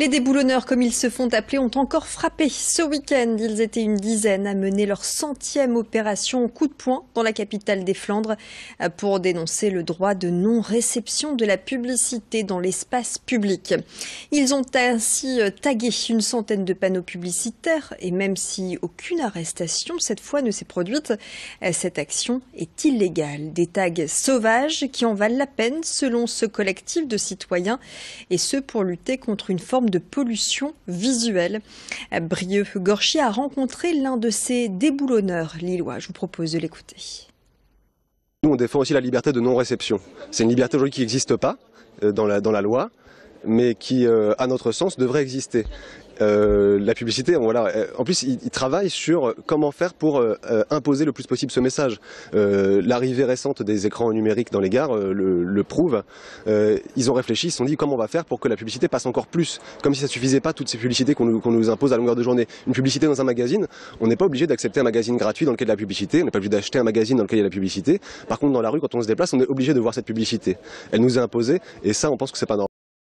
Les déboulonneurs, comme ils se font appeler, ont encore frappé. Ce week-end, ils étaient une dizaine à mener leur centième opération au coup de poing dans la capitale des Flandres euh, pour dénoncer le droit de non-réception de la publicité dans l'espace public. Ils ont ainsi euh, tagué une centaine de panneaux publicitaires et même si aucune arrestation cette fois ne s'est produite, euh, cette action est illégale. Des tags sauvages qui en valent la peine selon ce collectif de citoyens et ce pour lutter contre une forme de pollution visuelle. Brieux gorchy a rencontré l'un de ses déboulonneurs lillois. Je vous propose de l'écouter. Nous, on défend aussi la liberté de non-réception. C'est une liberté aujourd'hui qui n'existe pas euh, dans la loi mais qui, euh, à notre sens, devrait exister. Euh, la publicité, euh, En plus, ils, travaillent sur comment faire pour euh, imposer le plus possible ce message. L'arrivée récente des écrans numériques dans les gares le, prouve. ils ont réfléchi, ils se sont dit comment on va faire pour que la publicité passe encore plus, comme si ça suffisait pas toutes ces publicités qu'on nous, nous, impose à longueur de journée. Une publicité dans un magazine, on n'est pas obligé d'accepter un magazine gratuit dans lequel il y a de la publicité, on n'est pas obligé d'acheter un magazine dans lequel il y a de la publicité. Par contre, dans la rue, quand on se déplace, on est obligé de voir cette publicité. Elle nous est imposée, et ça, on pense que c'est pas normal.